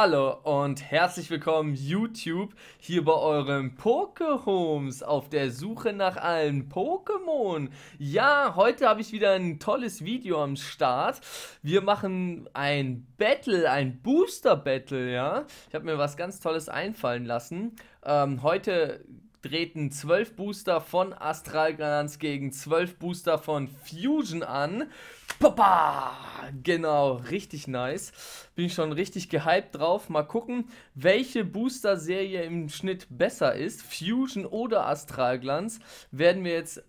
Hallo und herzlich willkommen YouTube hier bei eurem Pokehomes auf der Suche nach allen Pokémon. Ja, heute habe ich wieder ein tolles Video am Start. Wir machen ein Battle, ein Booster Battle, ja. Ich habe mir was ganz Tolles einfallen lassen. Ähm, heute treten 12 Booster von Astral gegen 12 Booster von Fusion an. Papa! Genau, richtig nice. Bin schon richtig gehypt drauf. Mal gucken, welche Booster-Serie im Schnitt besser ist. Fusion oder Astralglanz. Werden wir jetzt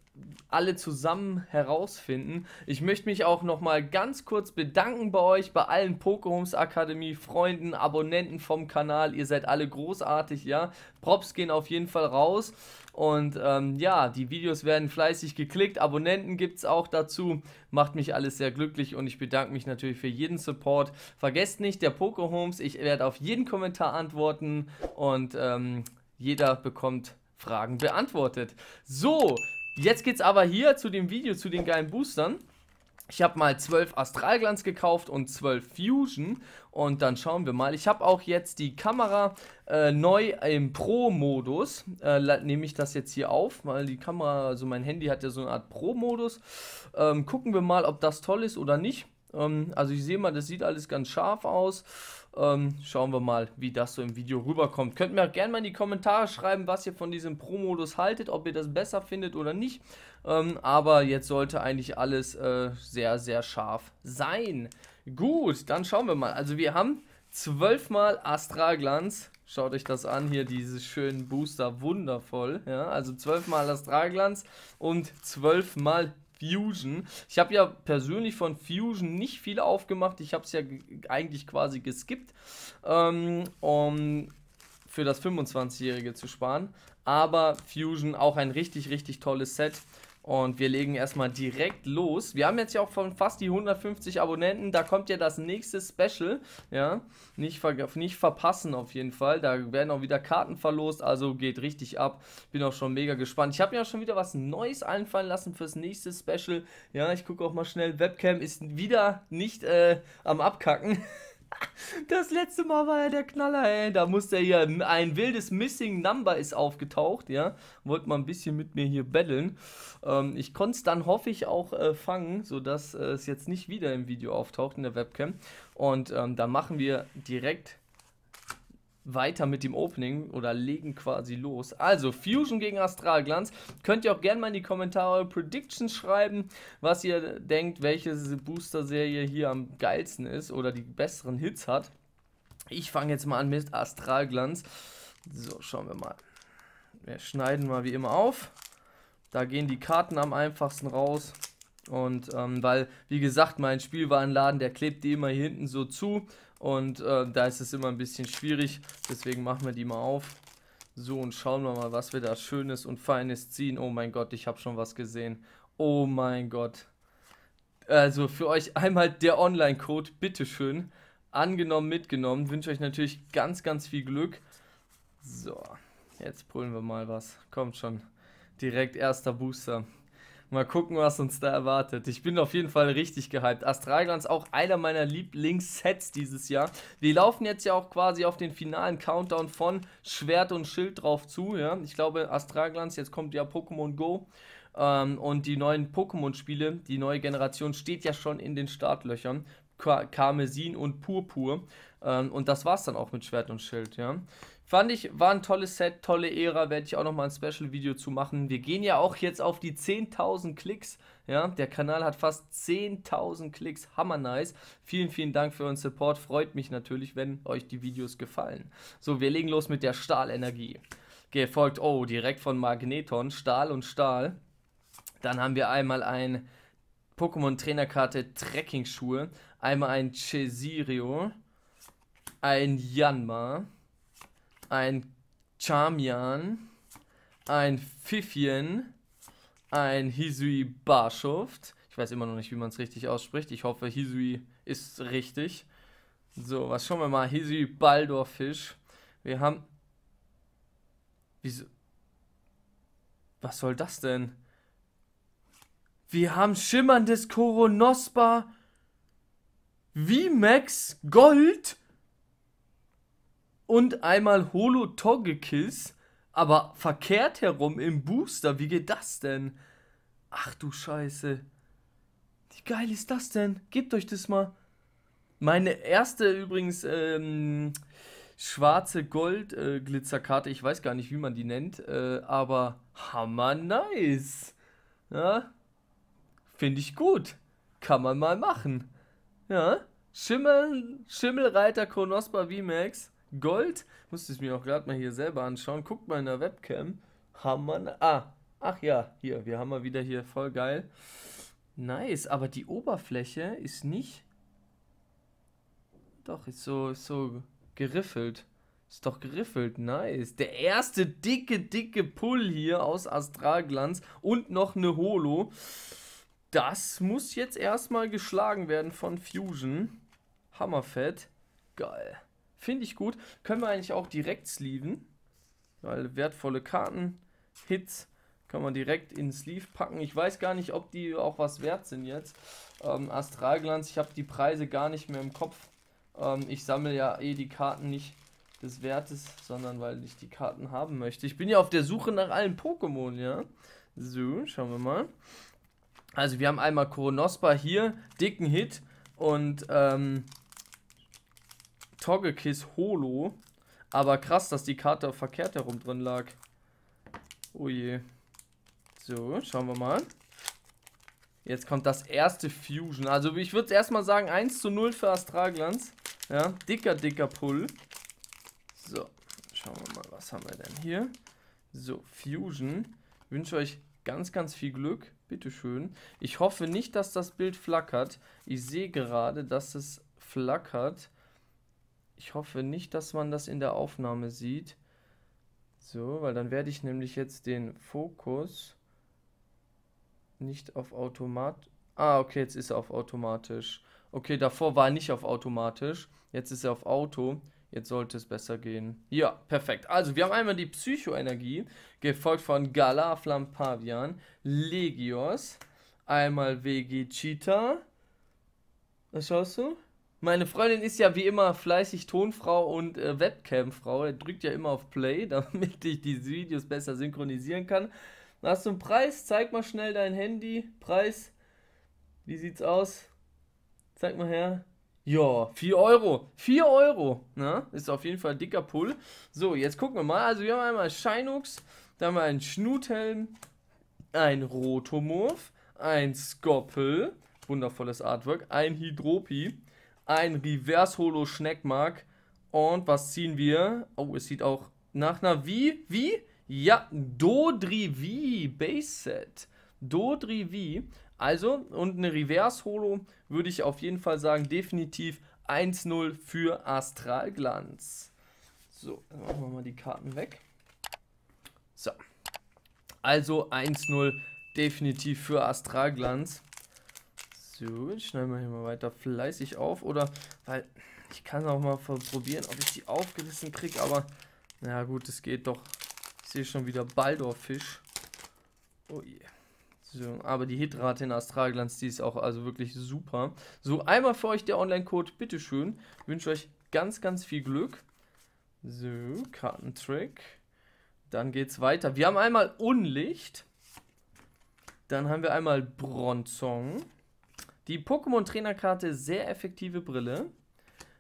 alle zusammen herausfinden. Ich möchte mich auch nochmal ganz kurz bedanken bei euch, bei allen Pokéhomes Akademie, Freunden, Abonnenten vom Kanal. Ihr seid alle großartig, ja. Props gehen auf jeden Fall raus. Und ähm, ja, die Videos werden fleißig geklickt, Abonnenten gibt es auch dazu. Macht mich alles sehr glücklich und ich bedanke mich natürlich für jeden Support. Vergesst nicht, der Homes, ich werde auf jeden Kommentar antworten und ähm, jeder bekommt Fragen beantwortet. So, jetzt geht's aber hier zu dem Video, zu den geilen Boostern. Ich habe mal 12 Astralglanz gekauft und 12 Fusion. Und dann schauen wir mal. Ich habe auch jetzt die Kamera äh, neu im Pro-Modus. Äh, Nehme ich das jetzt hier auf, weil die Kamera, also mein Handy hat ja so eine Art Pro-Modus. Ähm, gucken wir mal, ob das toll ist oder nicht. Ähm, also ich sehe mal, das sieht alles ganz scharf aus. Ähm, schauen wir mal, wie das so im Video rüberkommt. Könnt mir auch gerne mal in die Kommentare schreiben, was ihr von diesem Pro-Modus haltet, ob ihr das besser findet oder nicht. Ähm, aber jetzt sollte eigentlich alles äh, sehr, sehr scharf sein. Gut, dann schauen wir mal. Also wir haben zwölfmal Astralglanz. Schaut euch das an, hier diese schönen Booster, wundervoll. Ja, also zwölfmal Astralglanz und zwölfmal Fusion. Ich habe ja persönlich von Fusion nicht viel aufgemacht. Ich habe es ja eigentlich quasi geskippt, ähm, um für das 25-Jährige zu sparen. Aber Fusion auch ein richtig, richtig tolles Set. Und wir legen erstmal direkt los. Wir haben jetzt ja auch von fast die 150 Abonnenten. Da kommt ja das nächste Special. Ja, nicht, ver nicht verpassen auf jeden Fall. Da werden auch wieder Karten verlost. Also geht richtig ab. Bin auch schon mega gespannt. Ich habe mir auch schon wieder was Neues einfallen lassen fürs nächste Special. Ja, ich gucke auch mal schnell. Webcam ist wieder nicht äh, am Abkacken. Das letzte Mal war ja der Knaller, ey. Da musste er hier, ja, ein wildes Missing Number ist aufgetaucht, ja. Wollte mal ein bisschen mit mir hier battlen. Ähm, ich konnte es dann, hoffe ich, auch äh, fangen, sodass äh, es jetzt nicht wieder im Video auftaucht in der Webcam. Und ähm, dann machen wir direkt weiter mit dem Opening oder legen quasi los. Also Fusion gegen Astralglanz. Könnt ihr auch gerne mal in die Kommentare Predictions schreiben, was ihr denkt, welche Booster-Serie hier am geilsten ist oder die besseren Hits hat. Ich fange jetzt mal an mit Astralglanz. So, schauen wir mal. Wir schneiden mal wie immer auf. Da gehen die Karten am einfachsten raus. Und ähm, weil, wie gesagt, mein Spielwarenladen, der klebt die immer hier hinten so zu. Und äh, da ist es immer ein bisschen schwierig. Deswegen machen wir die mal auf. So, und schauen wir mal, was wir da Schönes und Feines ziehen. Oh mein Gott, ich habe schon was gesehen. Oh mein Gott. Also für euch einmal der Online-Code, bitteschön. Angenommen, mitgenommen. Wünsche euch natürlich ganz, ganz viel Glück. So, jetzt pullen wir mal was. Kommt schon. Direkt erster Booster. Mal gucken, was uns da erwartet. Ich bin auf jeden Fall richtig gehypt. Astralglanz auch einer meiner Lieblingssets dieses Jahr. Wir laufen jetzt ja auch quasi auf den finalen Countdown von Schwert und Schild drauf zu. Ja? Ich glaube, Astralglanz, jetzt kommt ja Pokémon Go. Ähm, und die neuen Pokémon-Spiele, die neue Generation steht ja schon in den Startlöchern. Karmesin und Purpur. Ähm, und das war's dann auch mit Schwert und Schild, ja. Fand ich, war ein tolles Set, tolle Ära, werde ich auch nochmal ein Special-Video zu machen. Wir gehen ja auch jetzt auf die 10.000 Klicks. Ja, der Kanal hat fast 10.000 Klicks, hammer nice. Vielen, vielen Dank für euren Support, freut mich natürlich, wenn euch die Videos gefallen. So, wir legen los mit der Stahlenergie. Gefolgt, oh, direkt von Magneton, Stahl und Stahl. Dann haben wir einmal ein Pokémon-Trainerkarte Trekking-Schuhe, einmal ein Chesirio, ein Yanma ein Charmian, ein Pfiffien, ein Hisui Barschuft. Ich weiß immer noch nicht, wie man es richtig ausspricht. Ich hoffe, Hisui ist richtig. So, was schauen wir mal? Hisui Baldorfisch. Wir haben. Wieso? Was soll das denn? Wir haben schimmerndes Koronospa. V-Max Gold und einmal Holo Togekiss, aber verkehrt herum im Booster. Wie geht das denn? Ach du Scheiße. Wie geil ist das denn? Gebt euch das mal. Meine erste übrigens ähm, schwarze Gold-Glitzerkarte. Äh, ich weiß gar nicht, wie man die nennt, äh, aber hammer nice. Ja, finde ich gut. Kann man mal machen. Ja, Schimmel, Schimmelreiter Kronospa VMAX. Gold. Musste ich mir auch gerade mal hier selber anschauen. Guckt mal in der Webcam. Haben wir. Ah, ach ja, hier. Wir haben mal wieder hier voll geil. Nice, aber die Oberfläche ist nicht. Doch, ist so, ist so geriffelt. Ist doch geriffelt, nice. Der erste dicke, dicke Pull hier aus Astralglanz und noch eine Holo. Das muss jetzt erstmal geschlagen werden von Fusion. Hammerfett. Geil. Finde ich gut. Können wir eigentlich auch direkt sleeven. Weil wertvolle Karten, Hits, kann man direkt in Sleeve packen. Ich weiß gar nicht, ob die auch was wert sind jetzt. Ähm, Astralglanz, ich habe die Preise gar nicht mehr im Kopf. Ähm, ich sammle ja eh die Karten nicht des Wertes, sondern weil ich die Karten haben möchte. Ich bin ja auf der Suche nach allen Pokémon, ja. So, schauen wir mal. Also wir haben einmal Koronospa hier, dicken Hit und ähm, Togekiss Holo. Aber krass, dass die Karte verkehrt herum drin lag. Oh je. So, schauen wir mal. Jetzt kommt das erste Fusion. Also ich würde erstmal sagen 1 zu 0 für Astraglanz. Ja, dicker, dicker Pull. So, schauen wir mal, was haben wir denn hier? So, Fusion. Ich wünsche euch ganz, ganz viel Glück. Bitteschön. Ich hoffe nicht, dass das Bild flackert. Ich sehe gerade, dass es flackert. Ich hoffe nicht, dass man das in der Aufnahme sieht. So, weil dann werde ich nämlich jetzt den Fokus nicht auf Automat. Ah, okay, jetzt ist er auf automatisch. Okay, davor war er nicht auf automatisch. Jetzt ist er auf Auto. Jetzt sollte es besser gehen. Ja, perfekt. Also, wir haben einmal die Psychoenergie, gefolgt von Gala Flampavian, Legios, einmal Vegeta. Was schaust du? Meine Freundin ist ja wie immer fleißig Tonfrau und äh, Webcamfrau. Drückt ja immer auf Play, damit ich die Videos besser synchronisieren kann. Hast du einen Preis? Zeig mal schnell dein Handy. Preis. Wie sieht's aus? Zeig mal her. Ja, 4 Euro. 4 Euro. Na, ne? ist auf jeden Fall ein dicker Pull. So, jetzt gucken wir mal. Also, wir haben einmal Shinux, dann haben wir einen Schnuthelm, ein Rotomorph, ein Skoppel, wundervolles Artwork, ein Hydropi, ein Reverse-Holo-Schneckmark. Und was ziehen wir? Oh, es sieht auch nach einer Wie? Wie? Ja, Dodri Wie Base Set. Dodri Wie. Also, und eine Reverse-Holo würde ich auf jeden Fall sagen, definitiv 1-0 für Astralglanz. So, dann machen wir mal die Karten weg. So. Also 1-0 definitiv für Astralglanz. So, ich schneiden wir hier mal weiter fleißig auf. Oder, weil ich kann auch mal probieren, ob ich die aufgerissen kriege. Aber, na gut, es geht doch. Ich sehe schon wieder Baldorfisch. Oh je. Yeah. So, aber die Hitrate in Astralglanz, die ist auch also wirklich super. So, einmal für euch der Online-Code, bitteschön. Ich wünsche euch ganz, ganz viel Glück. So, Kartentrick. Dann geht's weiter. Wir haben einmal Unlicht. Dann haben wir einmal Bronzong. Die Pokémon-Trainerkarte, sehr effektive Brille.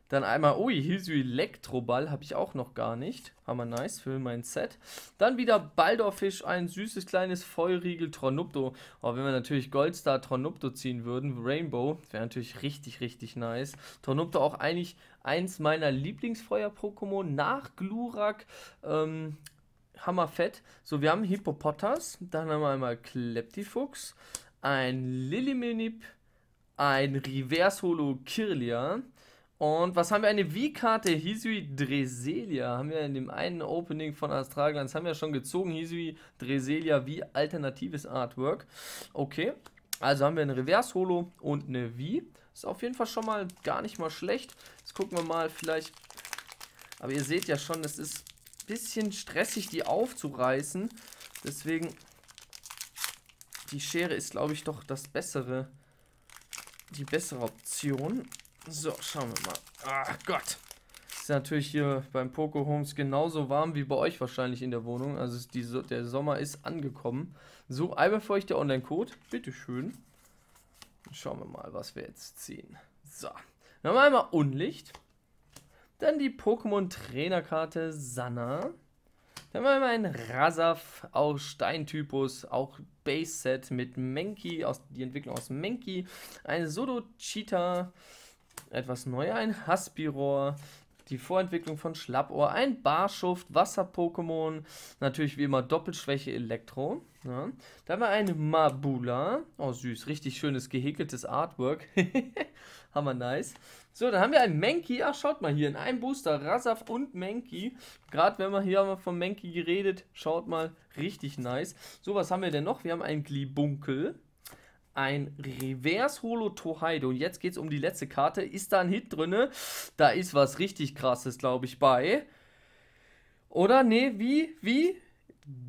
Dann einmal, oh, Hilsu Elektroball habe ich auch noch gar nicht. Hammer nice für mein Set. Dann wieder Baldorfisch, ein süßes kleines Vollriegel Tronupto. Oh, wenn wir natürlich Goldstar Tronupto ziehen würden, Rainbow, wäre natürlich richtig, richtig nice. Tronupto auch eigentlich eins meiner Lieblingsfeuer-Pokémon nach Glurak. Ähm, hammerfett. So, wir haben Hippopotas, dann haben wir einmal Kleptifuchs, ein Lilliminip ein Reverse Holo Kirlia. Und was haben wir? Eine V-Karte Hisui Dreselia. Haben wir in dem einen Opening von Astraglans, haben wir schon gezogen. Hisui Dreselia wie alternatives Artwork. Okay, also haben wir ein Reverse Holo und eine V. Ist auf jeden Fall schon mal gar nicht mal schlecht. Jetzt gucken wir mal vielleicht. Aber ihr seht ja schon, es ist ein bisschen stressig, die aufzureißen. Deswegen, die Schere ist, glaube ich, doch das Bessere die bessere Option. So, schauen wir mal. Ach Gott. Ist natürlich hier beim Poco Homes genauso warm wie bei euch wahrscheinlich in der Wohnung. Also die, der Sommer ist angekommen. So, eiberfeuchter Online-Code. Bitteschön. Schauen wir mal, was wir jetzt ziehen. So, dann haben wir einmal Unlicht. Dann die Pokémon-Trainerkarte Sanna. Dann haben wir einen Rasaf, auch Steintypus, auch Base-Set mit Menki, aus, die Entwicklung aus Menki, Ein Sodo-Cheetah, etwas neuer, ein Haspirohr. die Vorentwicklung von Schlappohr, ein Barschuft, Wasser-Pokémon, natürlich wie immer Doppelschwäche Elektro. Ja. Ne? Da haben wir einen Mabula. Oh, süß, richtig schönes gehäkeltes Artwork. Hammer nice. So, dann haben wir einen Menki. Ach, schaut mal hier, in einem Booster, Rasaf und Menki. Gerade wenn wir hier haben wir von Menki geredet, schaut mal, richtig nice. So, was haben wir denn noch? Wir haben einen Glibunkel, ein Reverse Holo Tohaido. Und jetzt geht es um die letzte Karte. Ist da ein Hit drinne? Da ist was richtig krasses, glaube ich, bei. Oder? Nee, wie? Wie?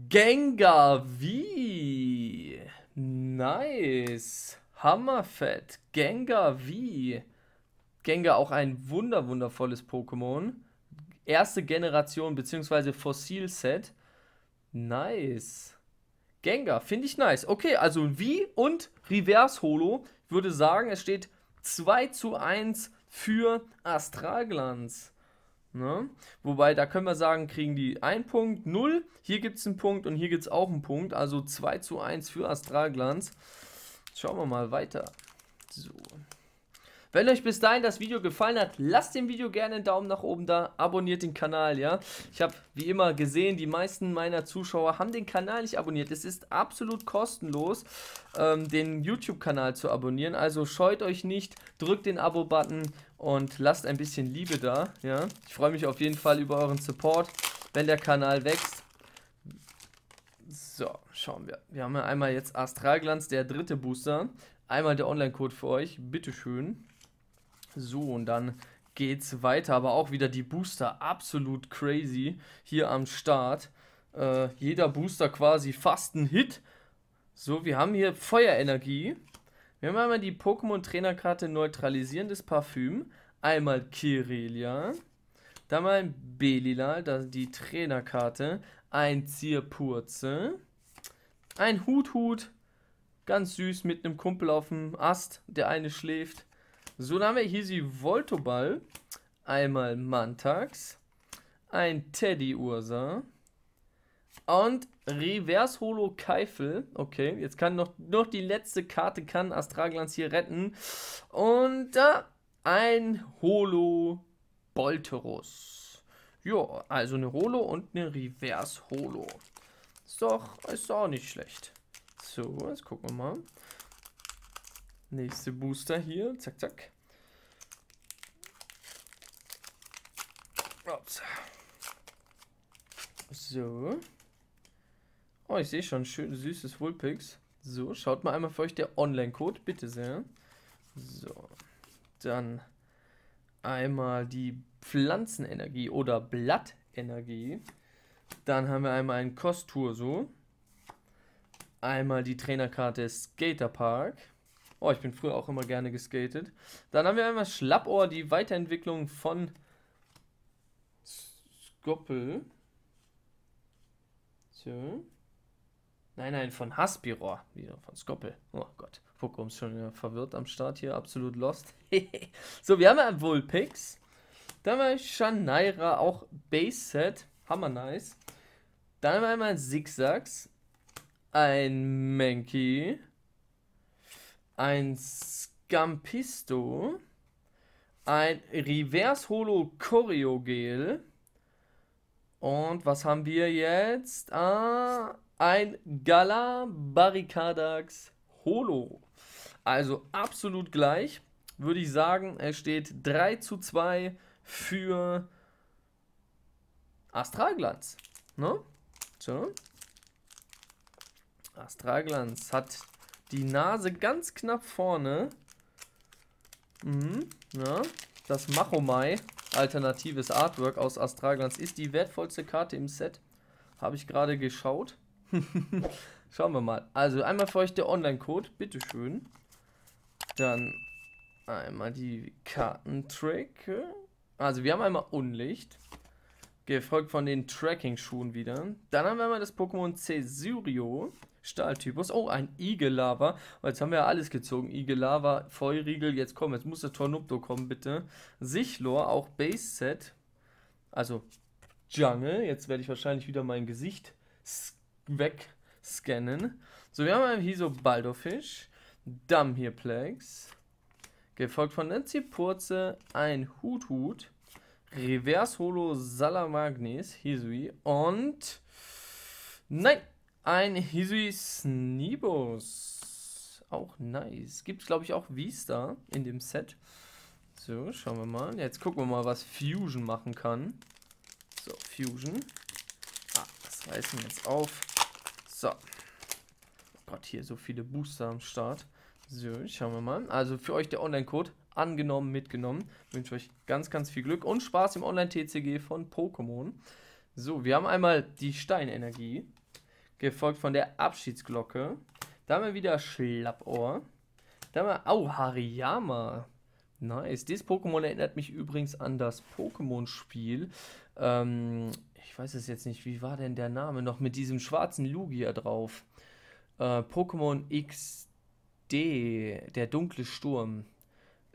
Gengar wie? Nice. Hammerfett. Gengar wie? Gengar auch ein wunder wundervolles Pokémon. Erste Generation bzw. Fossil-Set. Nice. Gengar, finde ich nice. Okay, also Wie und Reverse Holo. Ich würde sagen, es steht 2 zu 1 für Astralglanz. Ne? Wobei, da können wir sagen, kriegen die einen Punkt, 0. Hier gibt es einen Punkt und hier gibt es auch einen Punkt. Also 2 zu 1 für Astralglanz. Schauen wir mal weiter. So. Wenn euch bis dahin das Video gefallen hat, lasst dem Video gerne einen Daumen nach oben da, abonniert den Kanal, ja. Ich habe wie immer gesehen, die meisten meiner Zuschauer haben den Kanal nicht abonniert. Es ist absolut kostenlos, ähm, den YouTube-Kanal zu abonnieren. Also scheut euch nicht, drückt den Abo-Button und lasst ein bisschen Liebe da, ja. Ich freue mich auf jeden Fall über euren Support, wenn der Kanal wächst. So, schauen wir. Wir haben ja einmal jetzt Astralglanz, der dritte Booster. Einmal der Online-Code für euch. Bitteschön. So, und dann geht's weiter. Aber auch wieder die Booster absolut crazy hier am Start. Äh, jeder Booster quasi fast ein Hit. So, wir haben hier Feuerenergie. Wir haben einmal die Pokémon-Trainerkarte Neutralisierendes Parfüm. Einmal Kirelia. Dann mal Belilal, das die Trainerkarte. Ein Zierpurze. Ein Hut-Hut. Ganz süß mit einem Kumpel auf dem Ast. Der eine schläft. So, dann haben wir hier die Voltoball. Einmal Mantax. Ein Teddy Ursa. Und Reverse Holo Keifel. Okay, jetzt kann noch, noch die letzte Karte kann Astraglans hier retten. Und äh, ein Holo Bolterus. Jo, also eine Holo und eine Reverse Holo. Ist doch, ist doch auch nicht schlecht. So, jetzt gucken wir mal. Nächste Booster hier. Zack, zack. Ups. So. Oh, ich sehe schon. ein Schön süßes Woolpix. So, schaut mal einmal für euch der Online-Code. Bitte sehr. So. Dann einmal die Pflanzenenergie oder Blattenergie. Dann haben wir einmal ein Kostur so. Einmal die Trainerkarte Skaterpark. Oh, ich bin früher auch immer gerne geskatet. Dann haben wir einmal Schlappohr, die Weiterentwicklung von Skoppel. So. Nein, nein, von Haspirohr. Wieder von Skoppel. Oh Gott. Pokémon ist schon wieder verwirrt am Start hier. Absolut lost. so, wir haben ja Vulpix. Dann haben wir Shanaira, auch Base Set. Hammer nice. Dann haben wir einmal Zigzags. Ein Mankey ein Scampisto, ein Reverse Holo Choreo Gel und was haben wir jetzt? Ah, ein Gala Barricadax Holo. Also absolut gleich, würde ich sagen. Es steht 3 zu 2 für Astralglanz. Ne? So. Astralglanz hat die Nase ganz knapp vorne. Mhm, ja. Ne? Das Machomai, alternatives Artwork aus Astraglanz, ist die wertvollste Karte im Set. Habe ich gerade geschaut. Schauen wir mal. Also einmal für euch der Online-Code, bitteschön. Dann einmal die Kartentricke. Also wir haben einmal Unlicht. Gefolgt von den Tracking-Schuhen wieder. Dann haben wir einmal das Pokémon Cesurio. Stahltypus. Oh, ein Igelava. Jetzt haben wir ja alles gezogen. Igelava, Feuerriegel. jetzt komm, jetzt muss der Tornupto kommen, bitte. Sichlor, auch Base-Set. Also, Jungle. Jetzt werde ich wahrscheinlich wieder mein Gesicht wegscannen. So, wir haben hier so Baldofisch, Damm hier Plex, gefolgt von Nancy Purze, ein Hut-Hut, Reverse Holo Salamagnis, Hisui und... Nein, ein Hisui Snibos. Auch nice. Gibt, es, glaube ich, auch Vista in dem Set. So, schauen wir mal. Jetzt gucken wir mal, was Fusion machen kann. So, Fusion. Ah, das reißen wir jetzt auf. So. Oh Gott, hier so viele Booster am Start. So, schauen wir mal. Also für euch der Online-Code angenommen, mitgenommen. Ich wünsche euch ganz, ganz viel Glück und Spaß im Online-TCG von Pokémon. So, wir haben einmal die Steinenergie gefolgt von der Abschiedsglocke. Da haben wir wieder Schlappohr. Dann mal, au, oh, Hariyama. Nice. Dieses Pokémon erinnert mich übrigens an das Pokémon-Spiel. Ähm, ich weiß es jetzt nicht, wie war denn der Name noch mit diesem schwarzen Lugia drauf? Äh, Pokémon XD, der dunkle Sturm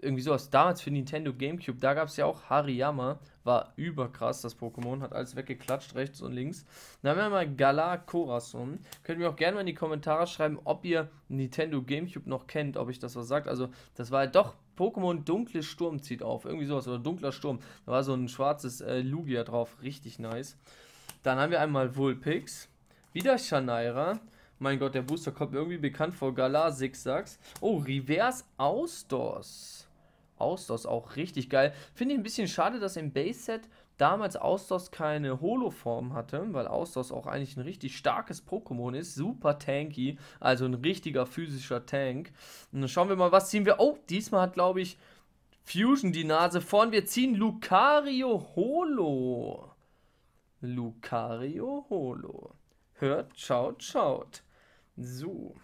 irgendwie sowas. Damals für Nintendo Gamecube, da gab es ja auch Hariyama, war überkrass, das Pokémon, hat alles weggeklatscht, rechts und links. Dann haben wir mal Galar Corazon. Könnt ihr mir auch gerne mal in die Kommentare schreiben, ob ihr Nintendo Gamecube noch kennt, ob ich das was sagt. Also, das war ja halt doch Pokémon Dunkle Sturm zieht auf, irgendwie sowas, oder Dunkler Sturm. Da war so ein schwarzes äh, Lugia drauf, richtig nice. Dann haben wir einmal Vulpix, wieder Shanaira. Mein Gott, der Booster kommt mir irgendwie bekannt vor. Galar Zigzags. Oh, Reverse Ausdors. Austos auch richtig geil. Finde ich ein bisschen schade, dass im Base-Set damals Austos keine Holo-Form hatte, weil Austos auch eigentlich ein richtig starkes Pokémon ist. Super tanky, also ein richtiger physischer Tank. Und dann schauen wir mal, was ziehen wir. Oh, diesmal hat, glaube ich, Fusion die Nase vorn. Wir ziehen Lucario Holo. Lucario Holo. Hört, schaut, schaut. So.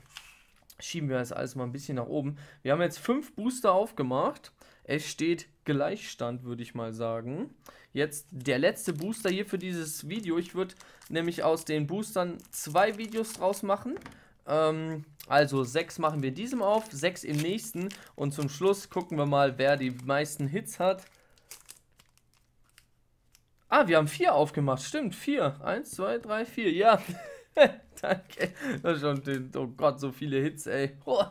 Schieben wir das alles mal ein bisschen nach oben. Wir haben jetzt fünf Booster aufgemacht. Es steht Gleichstand, würde ich mal sagen. Jetzt der letzte Booster hier für dieses Video. Ich würde nämlich aus den Boostern zwei Videos draus machen. Ähm, also sechs machen wir diesem auf, sechs im nächsten. Und zum Schluss gucken wir mal, wer die meisten Hits hat. Ah, wir haben vier aufgemacht. Stimmt, vier. Eins, zwei, drei, vier. Ja. Danke. Das ist schon, oh Gott, so viele Hits, ey. Oh,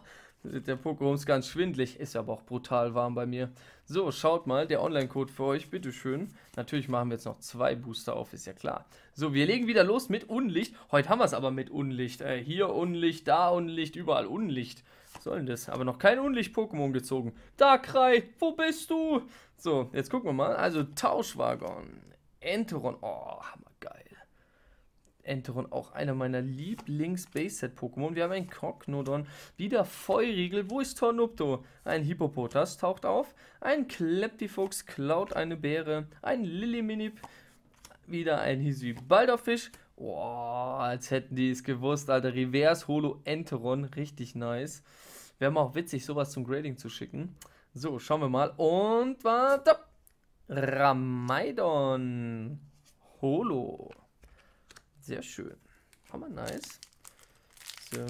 der Pokémon ist ganz schwindlig, ist aber auch brutal warm bei mir. So, schaut mal, der Online-Code für euch, bitteschön. Natürlich machen wir jetzt noch zwei Booster auf, ist ja klar. So, wir legen wieder los mit Unlicht. Heute haben wir es aber mit Unlicht. Äh, hier Unlicht, da Unlicht, überall Unlicht. Was soll denn das? Aber noch kein Unlicht-Pokémon gezogen. Darkrai, wo bist du? So, jetzt gucken wir mal. Also Tauschwagon, Enteron, oh, Hammer. Enteron auch einer meiner Lieblings-Base-Set-Pokémon. Wir haben einen Cognodon, wieder Feuerriegel. Wo ist Tornupto? Ein Hippopotas taucht auf. Ein Kleptifuchs klaut eine Beere. Ein Lilliminip. Wieder ein Hisibaldorfisch. Boah, als hätten die es gewusst, Alter. Reverse Holo Enteron. Richtig nice. Wäre mal auch witzig, sowas zum Grading zu schicken. So, schauen wir mal. Und warte. Ramaidon. Holo. Sehr schön. Hammer nice. So.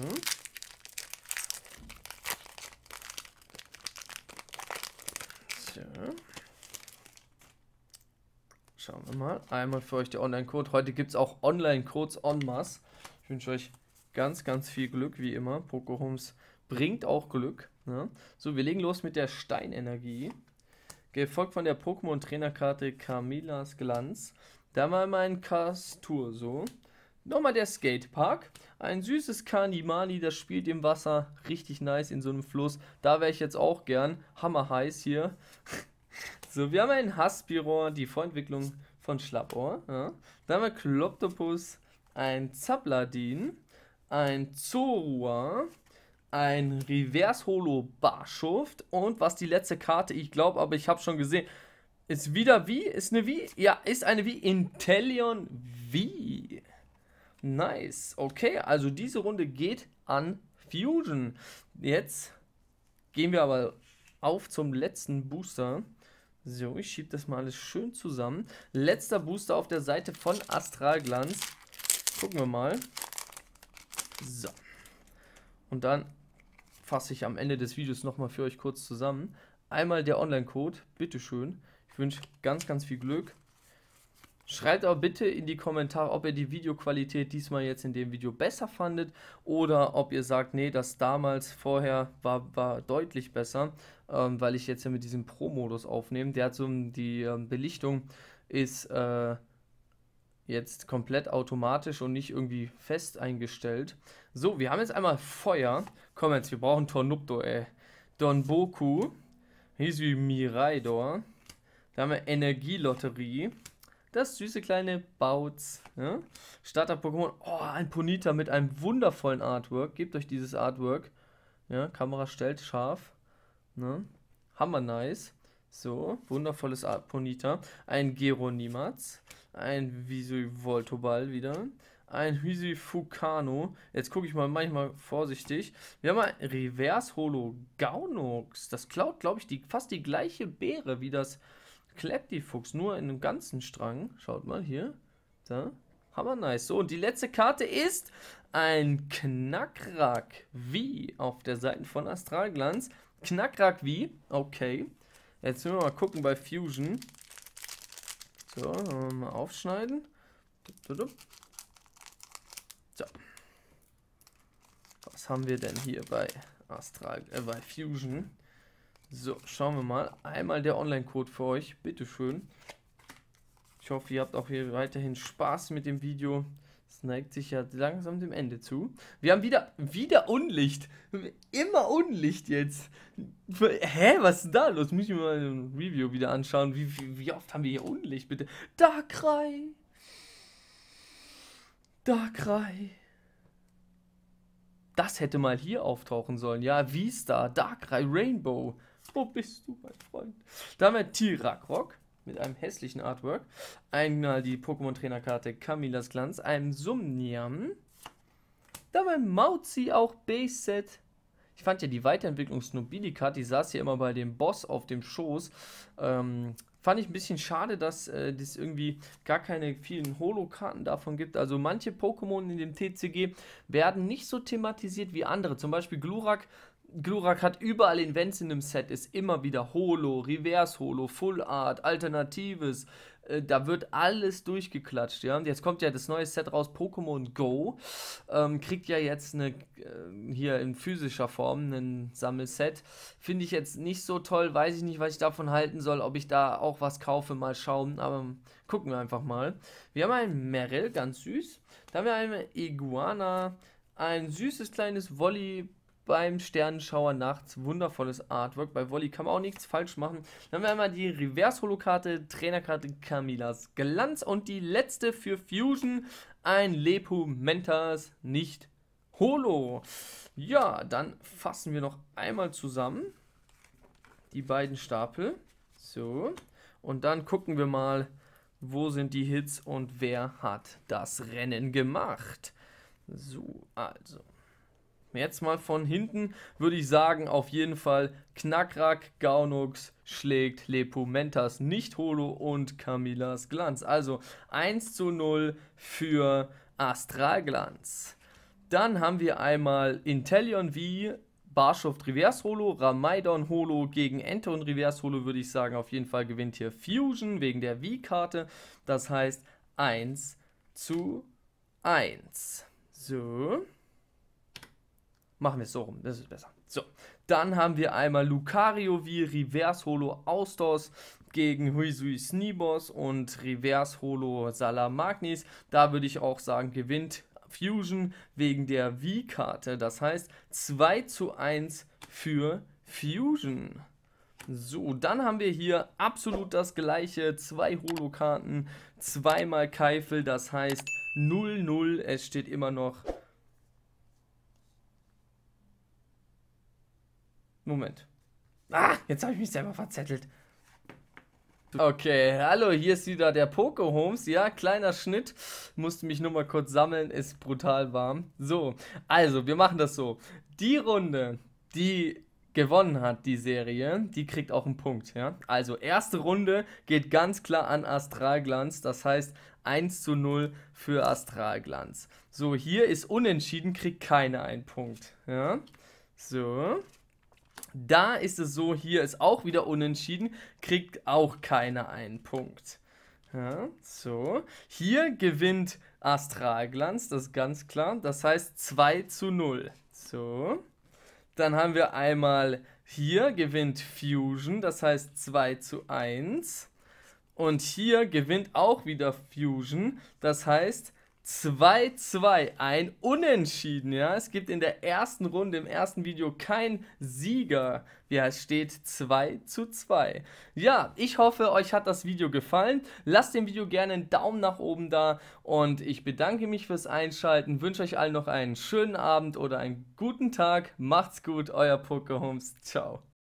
So. Schauen wir mal. Einmal für euch der Online-Code. Heute gibt es auch Online-Codes en masse. Ich wünsche euch ganz, ganz viel Glück, wie immer. Homes bringt auch Glück. Ne? So, wir legen los mit der Steinenergie. Gefolgt von der Pokémon-Trainerkarte Camillas Glanz. Da mal mein Kastur so. Nochmal der Skatepark. Ein süßes Kanimani, das spielt im Wasser. Richtig nice in so einem Fluss. Da wäre ich jetzt auch gern. Hammer heiß hier. so, wir haben einen Haspirohr, die Vorentwicklung von Schlappohr. Ja. Dann haben wir Kloptopus, ein Zapladin, ein Zorua, ein Reverse Holo Barschuft und was die letzte Karte, ich glaube, aber ich habe schon gesehen, ist wieder wie? Ist eine wie? Ja, ist eine wie? Intellion wie? Nice. Okay, also diese Runde geht an Fusion. Jetzt gehen wir aber auf zum letzten Booster. So, ich schiebe das mal alles schön zusammen. Letzter Booster auf der Seite von Astralglanz. Gucken wir mal. So. Und dann fasse ich am Ende des Videos nochmal für euch kurz zusammen. Einmal der Online-Code, bitteschön. Ich wünsche ganz, ganz viel Glück. Schreibt aber bitte in die Kommentare, ob ihr die Videoqualität diesmal jetzt in dem Video besser fandet oder ob ihr sagt, nee, das damals vorher war, war deutlich besser, ähm, weil ich jetzt ja mit diesem Pro-Modus aufnehme. Der hat so die ähm, Belichtung ist äh, jetzt komplett automatisch und nicht irgendwie fest eingestellt. So, wir haben jetzt einmal Feuer. Komm jetzt, wir brauchen Tornupto, ey. Donboku. wie Miraidor. Da haben wir Energielotterie. Das süße kleine Bautz. Ja? Starter-Pokémon. Oh, ein Ponita mit einem wundervollen Artwork. Gebt euch dieses Artwork. Ja, Kamera stellt scharf. Ne? Hammer nice. So, wundervolles Art Ponita. Ein Geronimatz. Ein Visuvoltoball wieder. Ein Hysifukano. Jetzt gucke ich mal manchmal vorsichtig. Wir haben ein Reverse Holo Gaunux. Das klaut, glaube ich, die, fast die gleiche Beere wie das Fuchs nur in einem ganzen Strang. Schaut mal hier. Da. Hammer nice. So, und die letzte Karte ist ein Knackrack wie auf der Seite von Astralglanz. Knackrack wie, okay. Jetzt müssen wir mal gucken bei Fusion. So, mal aufschneiden. So. Was haben wir denn hier bei Astral, äh, bei Fusion? So, schauen wir mal. Einmal der Online-Code für euch. Bitteschön. Ich hoffe, ihr habt auch hier weiterhin Spaß mit dem Video. Es neigt sich ja langsam dem Ende zu. Wir haben wieder, wieder Unlicht. Immer Unlicht jetzt. Hä, was ist da los? Muss ich mir mal ein Review wieder anschauen. Wie, wie, wie oft haben wir hier Unlicht, bitte? Darkrai. Darkrai. Das hätte mal hier auftauchen sollen. Ja, Vista, Darkrai, Rainbow. Wo bist du, mein Freund? Da haben wir T-Rack-Rock mit einem hässlichen Artwork. Einmal die Pokémon-Trainerkarte Camillas Glanz, einem Sumniam. Da haben wir Mauzi auch Base-Set. Ich fand ja die Weiterentwicklung Snobili-Karte, die saß hier immer bei dem Boss auf dem Schoß. Ähm, Fand ich ein bisschen schade, dass äh, das irgendwie gar keine vielen Holo-Karten davon gibt. Also manche Pokémon in dem TCG werden nicht so thematisiert wie andere. Zum Beispiel Glurak. Glurak hat überall Invents in dem Set, ist immer wieder Holo, Reverse Holo, Full Art, Alternatives, äh, da wird alles durchgeklatscht, ja. Und jetzt kommt ja das neue Set raus, Pokémon Go. Ähm, kriegt ja jetzt eine, äh, hier in physischer Form ein Sammelset. Finde ich jetzt nicht so toll, weiß ich nicht, was ich davon halten soll, ob ich da auch was kaufe, mal schauen. Aber gucken wir einfach mal. Wir haben einen Merrill, ganz süß. Dann haben wir einen Iguana, ein süßes kleines Volley beim Sternenschauer nachts. Wundervolles Artwork. Bei Wolli kann man auch nichts falsch machen. Dann haben wir einmal die Reverse-Holo-Karte, Trainerkarte Camilas Glanz und die letzte für Fusion, ein Lepu Mentas nicht Holo. Ja, dann fassen wir noch einmal zusammen die beiden Stapel. So, und dann gucken wir mal, wo sind die Hits und wer hat das Rennen gemacht. So, also. Jetzt mal von hinten würde ich sagen, auf jeden Fall Knackrack, Gaunux schlägt Lepumentas Nicht-Holo und Camillas Glanz. Also 1 zu 0 für Astralglanz. Dann haben wir einmal Intellion V, Barschow Reverse Holo, Ramaidon Holo gegen Enton Reverse Holo würde ich sagen, auf jeden Fall gewinnt hier Fusion wegen der V-Karte. Das heißt 1 zu 1. So. Machen wir es so rum, das ist besser. So, dann haben wir einmal Lucario wie Reverse Holo Austos gegen Huizui Snibos und Reverse Holo Salamagnis. Da würde ich auch sagen, gewinnt Fusion wegen der V-Karte. Das heißt 2 zu 1 für Fusion. So, dann haben wir hier absolut das gleiche. Zwei Holokarten, zweimal Keifel, das heißt 0-0. Es steht immer noch Moment. Ah, jetzt habe ich mich selber verzettelt. Okay, hallo, hier ist wieder der Poke-Homes. Ja, kleiner Schnitt. Musste mich nur mal kurz sammeln, ist brutal warm. So, also, wir machen das so. Die Runde, die gewonnen hat, die Serie, die kriegt auch einen Punkt, ja. Also, erste Runde geht ganz klar an Astralglanz. Das heißt, 1 zu 0 für Astralglanz. So, hier ist unentschieden, kriegt keiner einen Punkt, ja. So, da ist es so, hier ist auch wieder unentschieden, kriegt auch keiner einen Punkt. Ja, so, hier gewinnt Astralglanz, das ist ganz klar. Das heißt 2 zu 0. So, dann haben wir einmal hier gewinnt Fusion, das heißt 2 zu 1. Und hier gewinnt auch wieder Fusion, das heißt 2 2-2, ein Unentschieden, ja. Es gibt in der ersten Runde, im ersten Video kein Sieger. Ja, es steht 2 zu 2. Ja, ich hoffe, euch hat das Video gefallen. Lasst dem Video gerne einen Daumen nach oben da und ich bedanke mich fürs Einschalten. Wünsche euch allen noch einen schönen Abend oder einen guten Tag. Macht's gut, euer Pokehomes. Ciao.